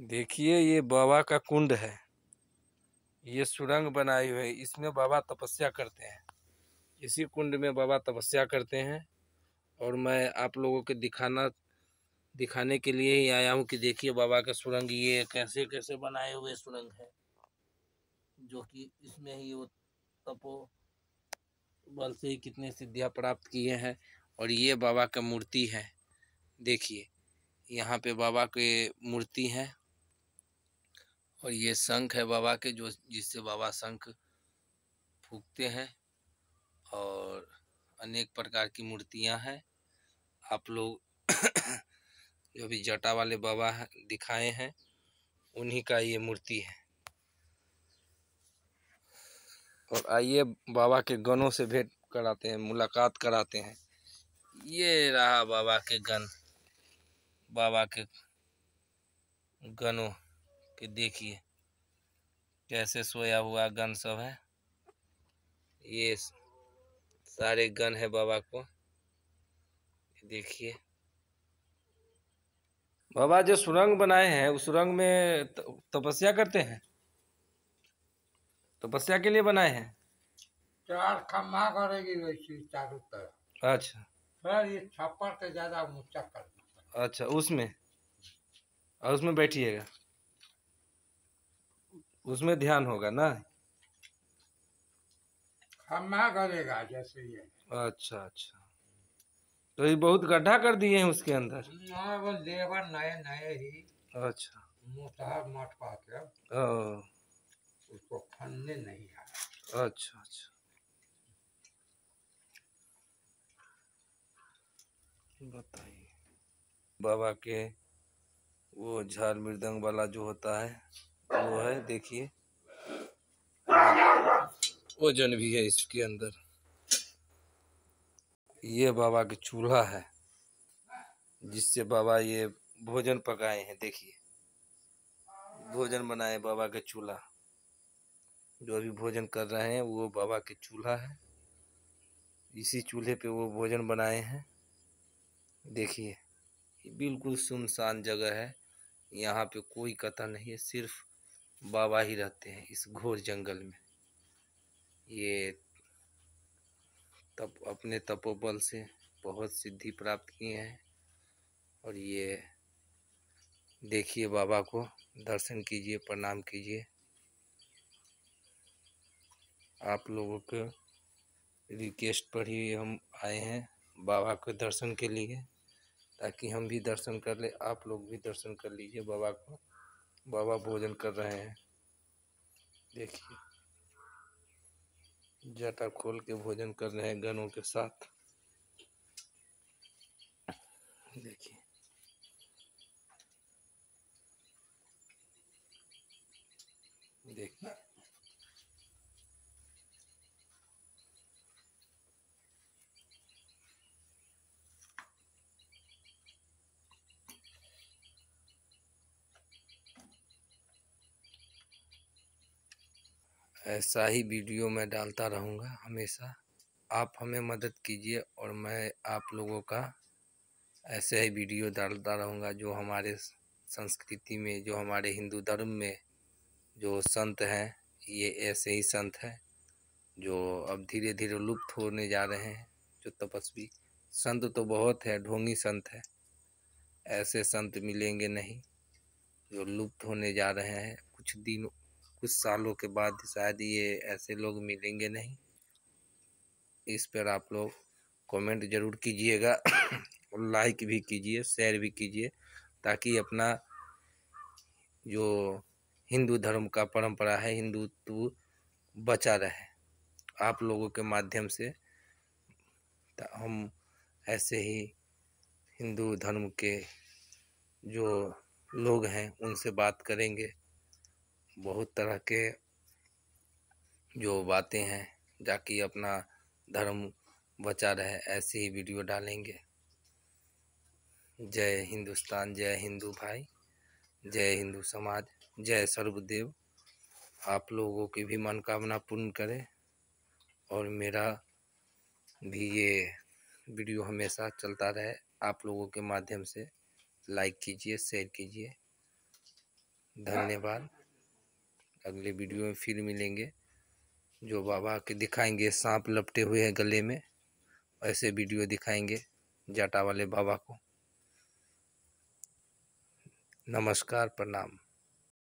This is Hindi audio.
देखिए ये बाबा का कुंड है ये सुरंग बनाई हुई है इसमें बाबा तपस्या करते हैं इसी कुंड में बाबा तपस्या करते हैं और मैं आप लोगों के दिखाना दिखाने के लिए ही आया हूँ कि देखिए बाबा का सुरंग ये कैसे कैसे बनाए हुए सुरंग है जो कि इसमें ही वो तपो बल से ही कितने सिद्धियाँ प्राप्त किए हैं और ये बाबा का मूर्ति है देखिए यहाँ पे बाबा के मूर्ति हैं और ये शंख है बाबा के जो जिससे बाबा शंख फूकते हैं और अनेक प्रकार की मूर्तियां हैं आप लोग जो भी जटा वाले बाबा दिखाए हैं उन्हीं का ये मूर्ति है और आइए बाबा के गनों से भेंट कराते हैं मुलाकात कराते हैं ये रहा बाबा के गन बाबा के गनों कि देखिए कैसे सोया हुआ गन सब है ये सारे गन है बाबा को देखिए बाबा जो सुरंग बनाए हैं उस सुरंग में तपस्या करते हैं तपस्या के लिए बनाए हैं चार खम्भा करेगी वैसी चारों तरफ अच्छा ये छप्पर से ज्यादा ऊंचा कर अच्छा उसमें और उसमें बैठिएगा उसमें ध्यान होगा ना खम्मा करेगा जैसे ये अच्छा अच्छा तो ये बहुत गड्ढा कर दिए हैं उसके अंदर वो लेबर नए नए ही अच्छा मोटा मट पा के उसको खनने नहीं आया अच्छा अच्छा बताइए बाबा के वो झाल मृदंग वाला जो होता है वो है देखिए वजन भी है इसके अंदर ये बाबा के चूल्हा है जिससे बाबा ये भोजन पकाए हैं देखिए भोजन बनाए बाबा के चूल्हा जो अभी भोजन कर रहे हैं वो बाबा के चूल्हा है इसी चूल्हे पे वो भोजन बनाए हैं देखिए बिल्कुल सुनसान जगह है यहाँ पे कोई कथा नहीं है सिर्फ बाबा ही रहते हैं इस घोर जंगल में ये तप अपने तपोबल से बहुत सिद्धि प्राप्त किए हैं और ये देखिए बाबा को दर्शन कीजिए प्रणाम कीजिए आप लोगों के रिक्वेस्ट पर ही हम आए हैं बाबा के दर्शन के लिए ताकि हम भी दर्शन कर ले आप लोग भी दर्शन कर लीजिए बाबा को बाबा भोजन कर रहे हैं देखिए जाटा खोल के भोजन कर रहे हैं गनों के साथ देखिए देखिए ऐसा ही वीडियो मैं डालता रहूँगा हमेशा आप हमें मदद कीजिए और मैं आप लोगों का ऐसे ही वीडियो डालता रहूँगा जो हमारे संस्कृति में जो हमारे हिंदू धर्म में जो संत हैं ये ऐसे ही संत हैं जो अब धीरे धीरे लुप्त होने जा रहे हैं जो तपस्वी संत तो बहुत है ढोंगी संत है ऐसे संत मिलेंगे नहीं जो लुप्त होने जा रहे हैं कुछ दिन कुछ सालों के बाद शायद ये ऐसे लोग मिलेंगे नहीं इस पर आप लोग कमेंट ज़रूर कीजिएगा और लाइक भी कीजिए शेयर भी कीजिए ताकि अपना जो हिंदू धर्म का परंपरा है हिंदुत्व बचा रहे आप लोगों के माध्यम से हम ऐसे ही हिंदू धर्म के जो लोग हैं उनसे बात करेंगे बहुत तरह के जो बातें हैं जाकि अपना धर्म बचा रहे ऐसी ही वीडियो डालेंगे जय हिंदुस्तान जय हिंदू भाई जय हिंदू समाज जय सर्वदेव आप लोगों की भी मनोकामना पूर्ण करें और मेरा भी ये वीडियो हमेशा चलता रहे आप लोगों के माध्यम से लाइक कीजिए शेयर कीजिए धन्यवाद अगले वीडियो में फिर मिलेंगे जो बाबा के दिखाएंगे सांप लपटे हुए हैं गले में ऐसे वीडियो दिखाएंगे जाटा वाले बाबा को नमस्कार प्रणाम